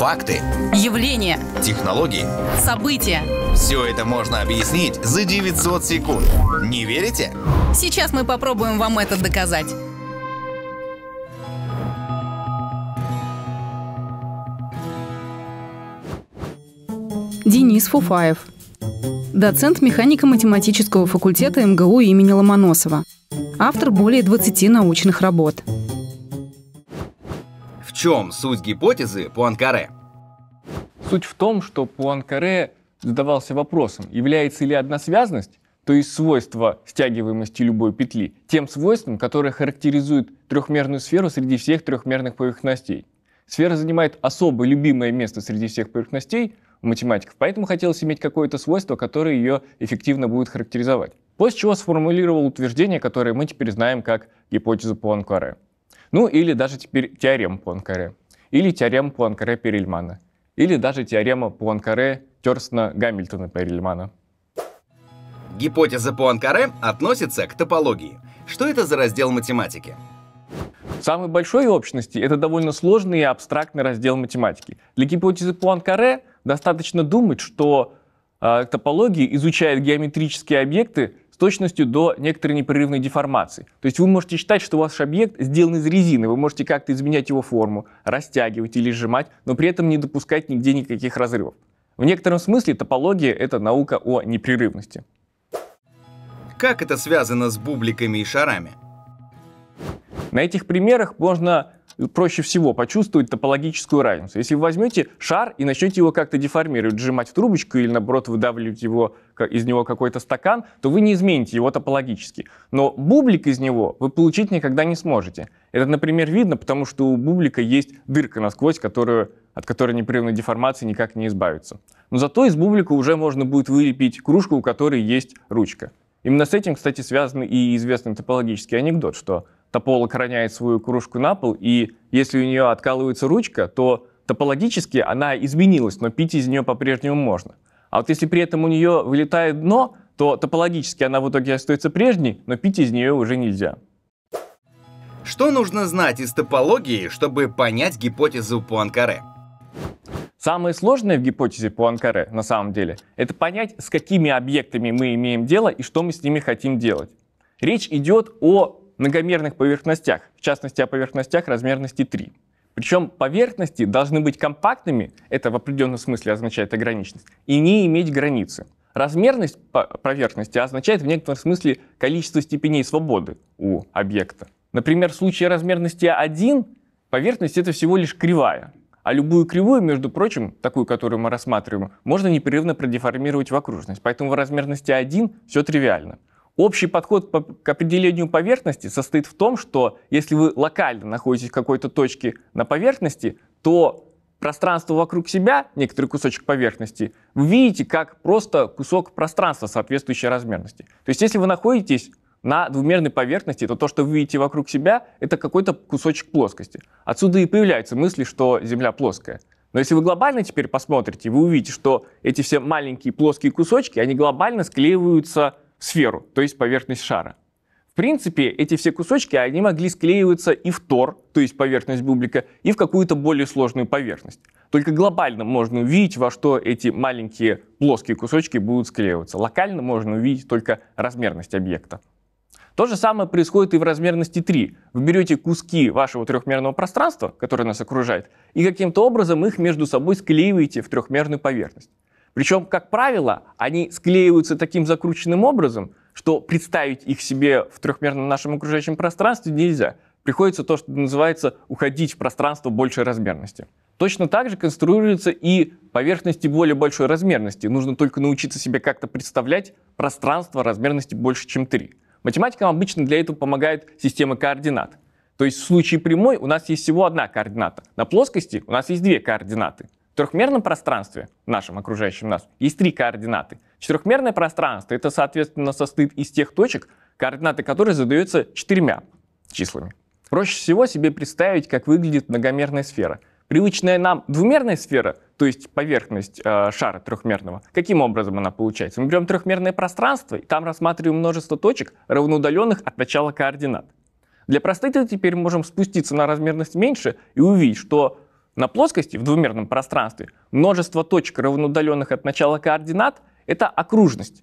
Факты. Явления. Технологии. События. Все это можно объяснить за 900 секунд. Не верите? Сейчас мы попробуем вам это доказать. Денис Фуфаев. Доцент механико-математического факультета МГУ имени Ломоносова. Автор более 20 научных работ чем суть гипотезы Пуанкаре? Суть в том, что Пуанкаре задавался вопросом, является ли одна связность, то есть свойство стягиваемости любой петли, тем свойством, которое характеризует трехмерную сферу среди всех трехмерных поверхностей. Сфера занимает особо любимое место среди всех поверхностей у математиков, поэтому хотелось иметь какое-то свойство, которое ее эффективно будет характеризовать. После чего сформулировал утверждение, которое мы теперь знаем как гипотезу Пуанкаре. Ну или даже теперь теорема Пуанкаре, или теорема Пуанкаре-Перельмана, или даже теорема Пуанкаре-Терстона-Гамильтона-Перельмана. Гипотеза Пуанкаре относится к топологии. Что это за раздел математики? Самой большой общности это довольно сложный и абстрактный раздел математики. Для гипотезы Пуанкаре достаточно думать, что э, а, топология изучает геометрические объекты точностью до некоторой непрерывной деформации. То есть вы можете считать, что ваш объект сделан из резины, вы можете как-то изменять его форму, растягивать или сжимать, но при этом не допускать нигде никаких разрывов. В некотором смысле топология — это наука о непрерывности. Как это связано с бубликами и шарами? На этих примерах можно проще всего почувствовать топологическую разницу. Если вы возьмете шар и начнете его как-то деформировать, сжимать в трубочку или, наоборот, выдавливать его, из него какой-то стакан, то вы не измените его топологически. Но бублик из него вы получить никогда не сможете. Это, например, видно, потому что у бублика есть дырка насквозь, которую, от которой непрерывной деформации никак не избавиться. Но зато из бублика уже можно будет вылепить кружку, у которой есть ручка. Именно с этим, кстати, связан и известный топологический анекдот, что тополок роняет свою кружку на пол, и если у нее откалывается ручка, то топологически она изменилась, но пить из нее по-прежнему можно. А вот если при этом у нее вылетает дно, то топологически она в итоге остается прежней, но пить из нее уже нельзя. Что нужно знать из топологии, чтобы понять гипотезу Пуанкаре? Самое сложное в гипотезе Пуанкаре, на самом деле, это понять, с какими объектами мы имеем дело и что мы с ними хотим делать. Речь идет о многомерных поверхностях, в частности о поверхностях размерности 3. Причем поверхности должны быть компактными, это в определенном смысле означает ограниченность, и не иметь границы. Размерность поверхности означает в некотором смысле количество степеней свободы у объекта. Например, в случае размерности 1 поверхность это всего лишь кривая, а любую кривую, между прочим, такую, которую мы рассматриваем, можно непрерывно продеформировать в окружность. Поэтому в размерности 1 все тривиально. Общий подход к определению поверхности состоит в том, что если вы локально находитесь в какой-то точке на поверхности, то пространство вокруг себя, некоторый кусочек поверхности, вы видите как просто кусок пространства соответствующей размерности. То есть если вы находитесь на двумерной поверхности, то то, что вы видите вокруг себя, это какой-то кусочек плоскости. Отсюда и появляются мысли, что Земля плоская. Но если вы глобально теперь посмотрите, вы увидите, что эти все маленькие плоские кусочки, они глобально склеиваются сферу, то есть поверхность шара. В принципе, эти все кусочки, они могли склеиваться и в тор, то есть поверхность бублика, и в какую-то более сложную поверхность. Только глобально можно увидеть, во что эти маленькие плоские кусочки будут склеиваться. Локально можно увидеть только размерность объекта. То же самое происходит и в размерности 3. Вы берете куски вашего трехмерного пространства, которое нас окружает, и каким-то образом их между собой склеиваете в трехмерную поверхность. Причем, как правило, они склеиваются таким закрученным образом, что представить их себе в трехмерном нашем окружающем пространстве нельзя. Приходится то, что называется уходить в пространство большей размерности. Точно так же конструируются и поверхности более большой размерности. Нужно только научиться себе как-то представлять пространство размерности больше, чем 3. Математикам обычно для этого помогает система координат. То есть в случае прямой у нас есть всего одна координата. На плоскости у нас есть две координаты четырехмерном пространстве, нашем окружающем нас, есть три координаты. Четырехмерное пространство, это, соответственно, состоит из тех точек, координаты которых задаются четырьмя числами. Проще всего себе представить, как выглядит многомерная сфера. Привычная нам двумерная сфера, то есть поверхность э, шара трехмерного, каким образом она получается? Мы берем трехмерное пространство и там рассматриваем множество точек, равноудаленных от начала координат. Для простоты теперь можем спуститься на размерность меньше и увидеть, что на плоскости в двумерном пространстве множество точек, равноудаленных от начала координат, это окружность.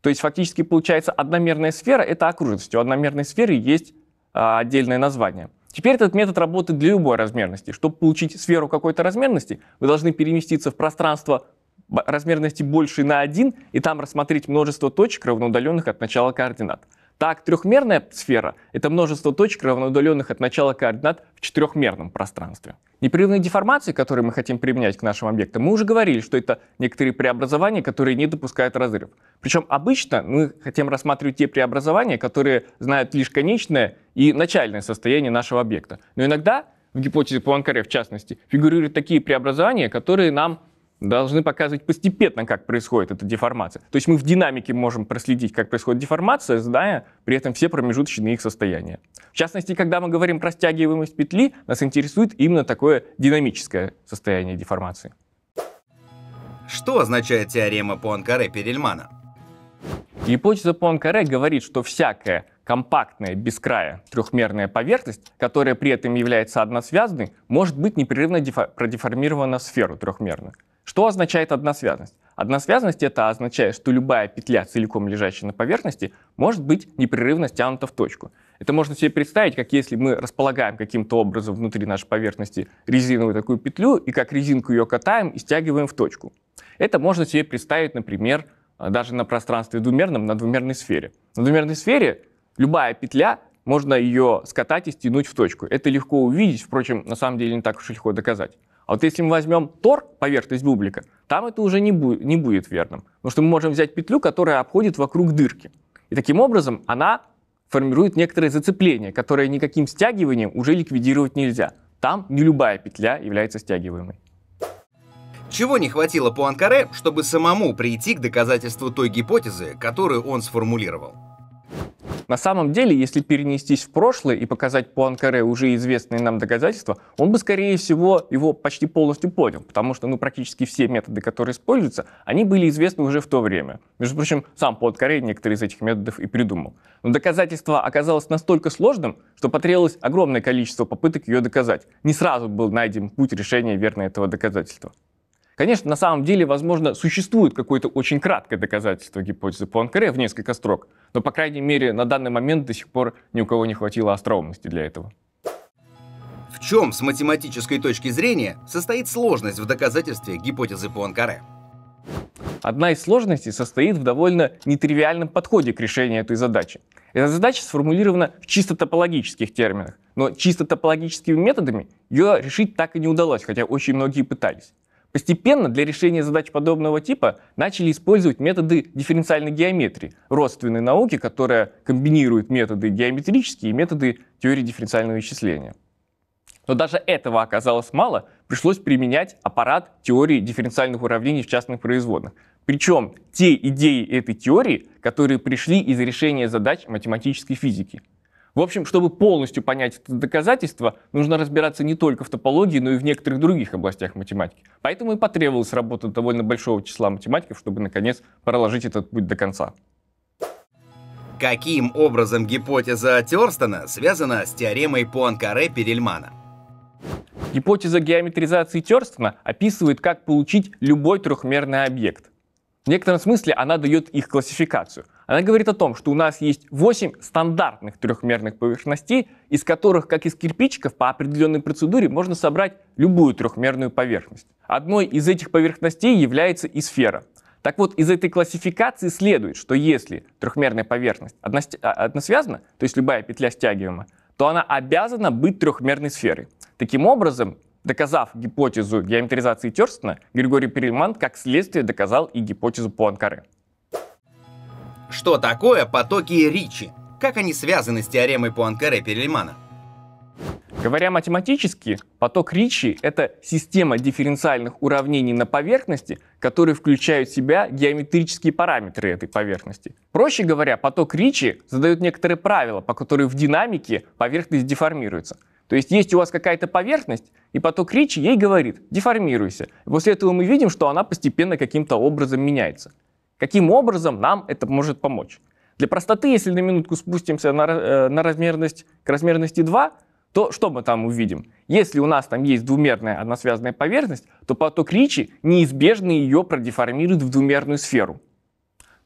То есть фактически получается одномерная сфера — это окружность. У одномерной сферы есть а, отдельное название. Теперь этот метод работает для любой размерности. Чтобы получить сферу какой-то размерности, вы должны переместиться в пространство размерности больше на 1 и там рассмотреть множество точек, равноудаленных от начала координат. Так, трехмерная сфера — это множество точек, равноудаленных от начала координат в четырехмерном пространстве. Непрерывные деформации, которые мы хотим применять к нашим объектам, мы уже говорили, что это некоторые преобразования, которые не допускают разрыв. Причем обычно мы хотим рассматривать те преобразования, которые знают лишь конечное и начальное состояние нашего объекта. Но иногда, в гипотезе Пуанкаре в частности, фигурируют такие преобразования, которые нам должны показывать постепенно, как происходит эта деформация. То есть мы в динамике можем проследить, как происходит деформация, зная при этом все промежуточные их состояния. В частности, когда мы говорим про стягиваемость петли, нас интересует именно такое динамическое состояние деформации. Что означает теорема Пуанкаре-Перельмана? Гипотеза Пуанкаре говорит, что всякая компактная, без края, трехмерная поверхность, которая при этом является односвязной, может быть непрерывно продеформирована в сферу трехмерную. Что означает односвязность? Односвязность это означает, что любая петля, целиком лежащая на поверхности, может быть непрерывно стянута в точку. Это можно себе представить, как если мы располагаем каким-то образом внутри нашей поверхности резиновую такую петлю, и как резинку ее катаем и стягиваем в точку. Это можно себе представить, например, а, даже на пространстве двумерном, на двумерной сфере. На двумерной сфере любая петля можно ее скатать и стянуть в точку. Это легко увидеть, впрочем, на самом деле не так уж легко доказать. А вот если мы возьмем тор, поверхность бублика, там это уже не, бу- не будет верным. Потому что мы можем взять петлю, которая обходит вокруг дырки. И таким образом она формирует некоторое зацепление, которое никаким стягиванием уже ликвидировать нельзя. Там не любая петля является стягиваемой. Чего не хватило Пуанкаре, чтобы самому прийти к доказательству той гипотезы, которую он сформулировал? На самом деле, если перенестись в прошлое и показать по Анкаре уже известные нам доказательства, он бы, скорее всего, его почти полностью понял, потому что ну, практически все методы, которые используются, они были известны уже в то время. Между прочим, сам Пуанкаре некоторые из этих методов и придумал. Но доказательство оказалось настолько сложным, что потребовалось огромное количество попыток ее доказать. Не сразу был найден путь решения верно этого доказательства. Конечно, на самом деле, возможно, существует какое-то очень краткое доказательство гипотезы Пуанкаре в несколько строк, но, по крайней мере, на данный момент до сих пор ни у кого не хватило остроумности для этого. В чем, с математической точки зрения, состоит сложность в доказательстве гипотезы Пуанкаре? Одна из сложностей состоит в довольно нетривиальном подходе к решению этой задачи. Эта задача сформулирована в чисто топологических терминах, но чисто топологическими методами ее решить так и не удалось, хотя очень многие пытались. Постепенно для решения задач подобного типа начали использовать методы дифференциальной геометрии, родственной науки, которая комбинирует методы геометрические и методы теории дифференциального исчисления. Но даже этого оказалось мало, пришлось применять аппарат теории дифференциальных уравнений в частных производных. Причем те идеи этой теории, которые пришли из решения задач математической физики – в общем, чтобы полностью понять это доказательство, нужно разбираться не только в топологии, но и в некоторых других областях математики. Поэтому и потребовалась работа довольно большого числа математиков, чтобы, наконец, проложить этот путь до конца. Каким образом гипотеза Терстона связана с теоремой Пуанкаре-Перельмана? Гипотеза геометризации Терстона описывает, как получить любой трехмерный объект. В некотором смысле она дает их классификацию. Она говорит о том, что у нас есть 8 стандартных трехмерных поверхностей, из которых, как из кирпичиков, по определенной процедуре можно собрать любую трехмерную поверхность. Одной из этих поверхностей является и сфера. Так вот, из этой классификации следует, что если трехмерная поверхность а, односвязана, то есть любая петля стягиваема, то она обязана быть трехмерной сферой. Таким образом, доказав гипотезу геометризации Терстена, Григорий Перельман как следствие доказал и гипотезу Пуанкаре. Что такое потоки Ричи? Как они связаны с теоремой Пуанкаре-Перельмана? Говоря математически, поток Ричи — это система дифференциальных уравнений на поверхности, которые включают в себя геометрические параметры этой поверхности. Проще говоря, поток Ричи задает некоторые правила, по которым в динамике поверхность деформируется. То есть есть у вас какая-то поверхность, и поток Ричи ей говорит «деформируйся». после этого мы видим, что она постепенно каким-то образом меняется. Каким образом нам это может помочь? Для простоты, если на минутку спустимся на, э, на размерность, к размерности 2, то что мы там увидим? Если у нас там есть двумерная односвязанная поверхность, то поток Ричи неизбежно ее продеформирует в двумерную сферу.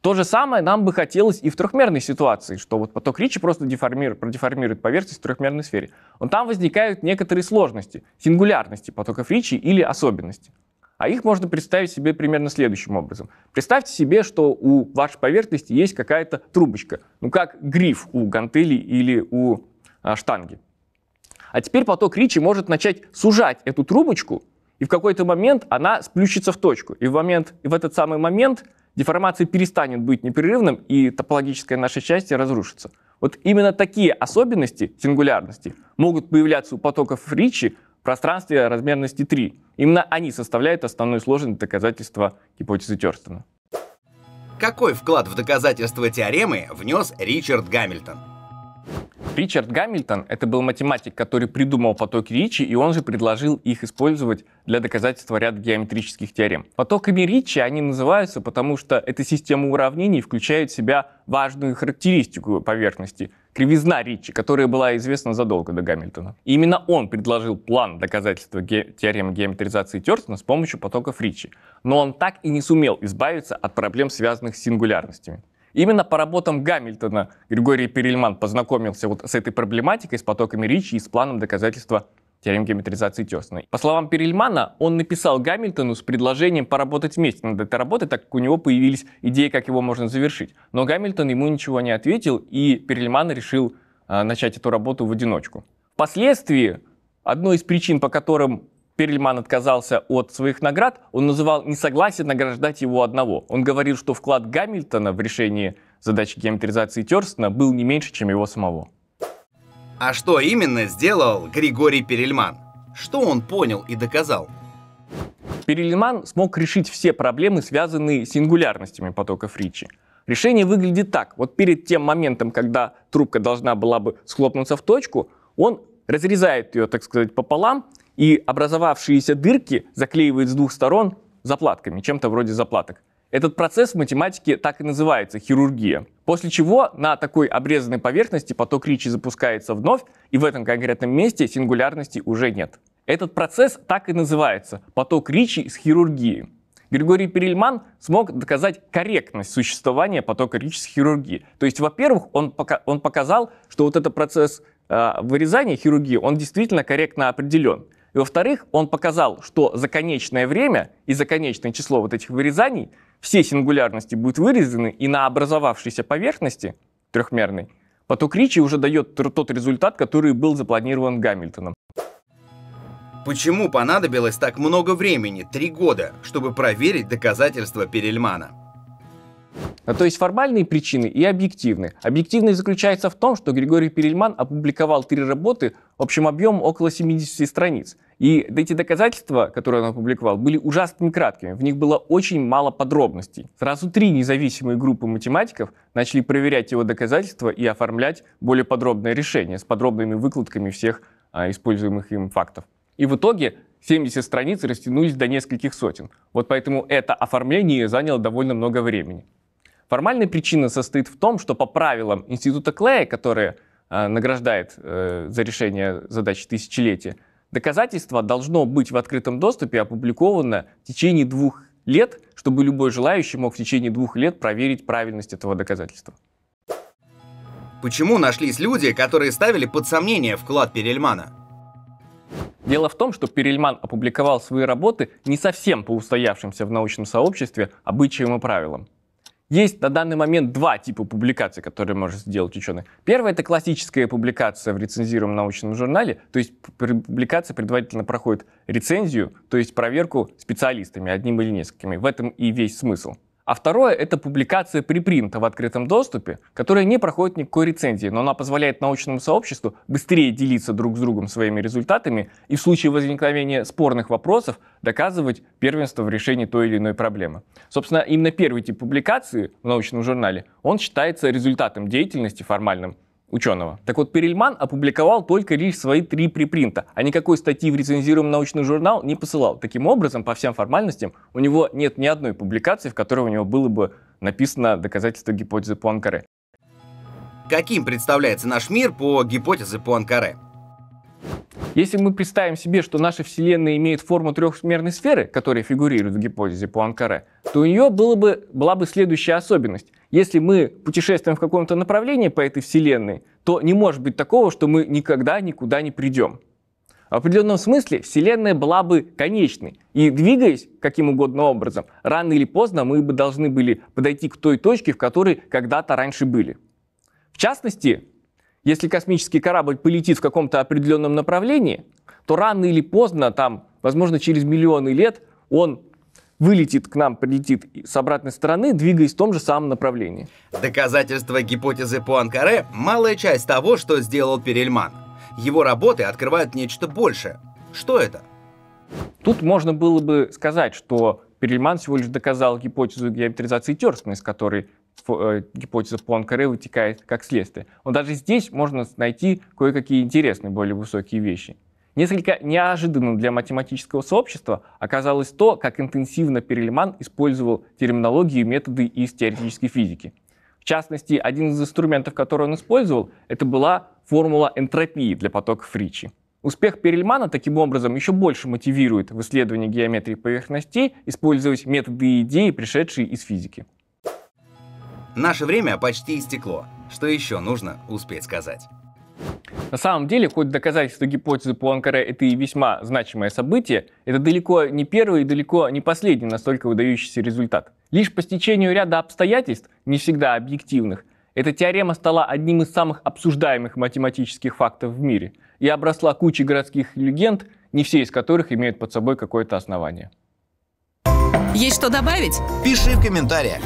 То же самое нам бы хотелось и в трехмерной ситуации, что вот поток Ричи просто деформирует, продеформирует поверхность в трехмерной сфере. Но там возникают некоторые сложности, сингулярности потоков Ричи или особенности. А их можно представить себе примерно следующим образом. Представьте себе, что у вашей поверхности есть какая-то трубочка, ну как гриф у гантели или у а, штанги. А теперь поток Ричи может начать сужать эту трубочку, и в какой-то момент она сплющится в точку. И в, момент, и в этот самый момент деформация перестанет быть непрерывным, и топологическое наше счастье разрушится. Вот именно такие особенности сингулярности могут появляться у потоков Ричи пространстве размерности 3. Именно они составляют основную сложность доказательства гипотезы Терстона. Какой вклад в доказательство теоремы внес Ричард Гамильтон? Ричард Гамильтон — это был математик, который придумал потоки Ричи, и он же предложил их использовать для доказательства ряда геометрических теорем. Потоками Ричи они называются, потому что эта система уравнений включает в себя важную характеристику поверхности — кривизна Ричи, которая была известна задолго до Гамильтона. И именно он предложил план доказательства ге- теоремы геометризации Тёрстона с помощью потоков Ричи. Но он так и не сумел избавиться от проблем, связанных с сингулярностями. Именно по работам Гамильтона Григорий Перельман познакомился вот с этой проблематикой, с потоками Ричи и с планом доказательства теорем геометризации тесной. По словам Перельмана, он написал Гамильтону с предложением поработать вместе над этой работой, так как у него появились идеи, как его можно завершить. Но Гамильтон ему ничего не ответил, и Перельман решил а, начать эту работу в одиночку. Впоследствии одной из причин, по которым Перельман отказался от своих наград, он называл несогласие награждать его одного. Он говорил, что вклад Гамильтона в решение задачи геометризации Терстона был не меньше, чем его самого. А что именно сделал Григорий Перельман? Что он понял и доказал? Перельман смог решить все проблемы, связанные с сингулярностями потоков Ричи. Решение выглядит так. Вот перед тем моментом, когда трубка должна была бы схлопнуться в точку, он разрезает ее, так сказать, пополам, и образовавшиеся дырки заклеивает с двух сторон заплатками, чем-то вроде заплаток. Этот процесс в математике так и называется – хирургия. После чего на такой обрезанной поверхности поток Ричи запускается вновь, и в этом конкретном месте сингулярности уже нет. Этот процесс так и называется – поток Ричи с хирургией. Григорий Перельман смог доказать корректность существования потока Ричи с хирургией, То есть, во-первых, он, пока, он показал, что вот этот процесс э, вырезания хирургии, он действительно корректно определен. И во-вторых, он показал, что за конечное время и за конечное число вот этих вырезаний все сингулярности будут вырезаны, и на образовавшейся поверхности трехмерной поток Ричи уже дает тот результат, который был запланирован Гамильтоном. Почему понадобилось так много времени, три года, чтобы проверить доказательства Перельмана? А то есть формальные причины и объективные. Объективный заключается в том, что Григорий Перельман опубликовал три работы общим объемом около 70 страниц. И эти доказательства, которые он опубликовал, были ужасно краткими. В них было очень мало подробностей. Сразу три независимые группы математиков начали проверять его доказательства и оформлять более подробное решение с подробными выкладками всех а, используемых им фактов. И в итоге 70 страниц растянулись до нескольких сотен. Вот поэтому это оформление заняло довольно много времени. Формальная причина состоит в том, что по правилам Института Клея, который э, награждает э, за решение задачи тысячелетия, доказательство должно быть в открытом доступе опубликовано в течение двух лет, чтобы любой желающий мог в течение двух лет проверить правильность этого доказательства. Почему нашлись люди, которые ставили под сомнение вклад Перельмана? Дело в том, что Перельман опубликовал свои работы не совсем по устоявшимся в научном сообществе обычаям и правилам. Есть на данный момент два типа публикаций, которые может сделать ученый. Первая – это классическая публикация в рецензируемом научном журнале, то есть публикация предварительно проходит рецензию, то есть проверку специалистами, одним или несколькими. В этом и весь смысл. А второе – это публикация припринта в открытом доступе, которая не проходит никакой рецензии, но она позволяет научному сообществу быстрее делиться друг с другом своими результатами и в случае возникновения спорных вопросов доказывать первенство в решении той или иной проблемы. Собственно, именно первый тип публикации в научном журнале, он считается результатом деятельности формальным ученого. Так вот, Перельман опубликовал только лишь свои три припринта, а никакой статьи в рецензируемый научный журнал не посылал. Таким образом, по всем формальностям, у него нет ни одной публикации, в которой у него было бы написано доказательство гипотезы Пуанкаре. Каким представляется наш мир по гипотезе Пуанкаре? Если мы представим себе, что наша Вселенная имеет форму трехмерной сферы, которая фигурирует в гипотезе Пуанкаре, то у нее было бы, была бы следующая особенность. Если мы путешествуем в каком-то направлении по этой Вселенной, то не может быть такого, что мы никогда никуда не придем. В определенном смысле Вселенная была бы конечной, и двигаясь каким угодно образом, рано или поздно мы бы должны были подойти к той точке, в которой когда-то раньше были. В частности, если космический корабль полетит в каком-то определенном направлении, то рано или поздно, там, возможно, через миллионы лет, он вылетит к нам, прилетит с обратной стороны, двигаясь в том же самом направлении. Доказательство гипотезы Пуанкаре – малая часть того, что сделал Перельман. Его работы открывают нечто большее. Что это? Тут можно было бы сказать, что Перельман всего лишь доказал гипотезу геометризации терстна, из которой э, гипотеза Пуанкаре вытекает как следствие. Но даже здесь можно найти кое-какие интересные, более высокие вещи. Несколько неожиданным для математического сообщества оказалось то, как интенсивно Перельман использовал терминологию и методы из теоретической физики. В частности, один из инструментов, который он использовал, это была формула энтропии для потоков Ричи. Успех Перельмана таким образом еще больше мотивирует в исследовании геометрии поверхностей использовать методы и идеи, пришедшие из физики. Наше время почти истекло. Что еще нужно успеть сказать? На самом деле, хоть доказательство гипотезы Пуанкаре – это и весьма значимое событие, это далеко не первый и далеко не последний настолько выдающийся результат. Лишь по стечению ряда обстоятельств, не всегда объективных, эта теорема стала одним из самых обсуждаемых математических фактов в мире и обросла кучей городских легенд, не все из которых имеют под собой какое-то основание. Есть что добавить? Пиши в комментариях.